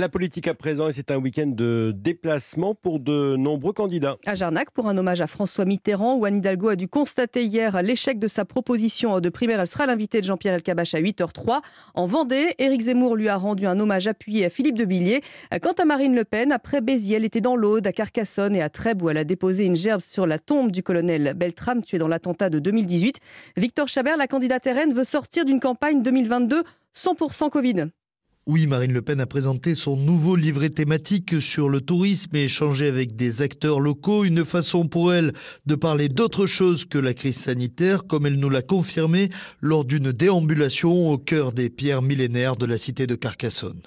La politique à présent, et c'est un week-end de déplacement pour de nombreux candidats. À Jarnac, pour un hommage à François Mitterrand, où Anne Hidalgo a dû constater hier l'échec de sa proposition de primaire. Elle sera l'invitée de Jean-Pierre Elkabach à 8h03. En Vendée, Éric Zemmour lui a rendu un hommage appuyé à Philippe de Billier. Quant à Marine Le Pen, après Béziers, elle était dans l'Aude, à Carcassonne et à Trèbes, où elle a déposé une gerbe sur la tombe du colonel Beltrame, tué dans l'attentat de 2018. Victor Chabert, la candidate RN, veut sortir d'une campagne 2022 100% Covid. Oui, Marine Le Pen a présenté son nouveau livret thématique sur le tourisme et échangé avec des acteurs locaux, une façon pour elle de parler d'autre chose que la crise sanitaire, comme elle nous l'a confirmé lors d'une déambulation au cœur des pierres millénaires de la cité de Carcassonne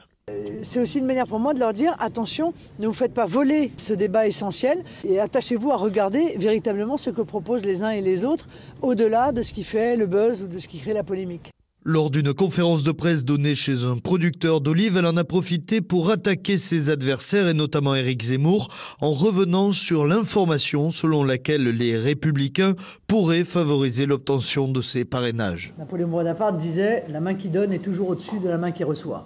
c'est aussi une manière pour moi de leur dire attention, ne vous faites pas voler ce débat essentiel et attachez-vous à regarder véritablement ce que proposent les uns et les autres au-delà de ce qui fait le buzz ou de ce qui crée la polémique. Lors d'une conférence de presse donnée chez un producteur d'olives, elle en a profité pour attaquer ses adversaires et notamment Éric Zemmour en revenant sur l'information selon laquelle les républicains pourraient favoriser l'obtention de ces parrainages. Napoléon Bonaparte disait La main qui donne est toujours au-dessus de la main qui reçoit.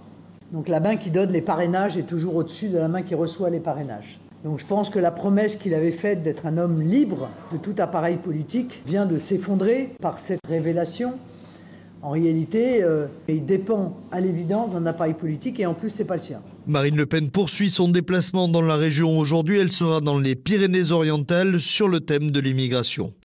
Donc la main qui donne les parrainages est toujours au-dessus de la main qui reçoit les parrainages. Donc je pense que la promesse qu'il avait faite d'être un homme libre de tout appareil politique vient de s'effondrer par cette révélation. En réalité, euh, il dépend à l'évidence d'un appareil politique et en plus, c'est pas le sien. Marine Le Pen poursuit son déplacement dans la région aujourd'hui. Elle sera dans les Pyrénées-Orientales sur le thème de l'immigration.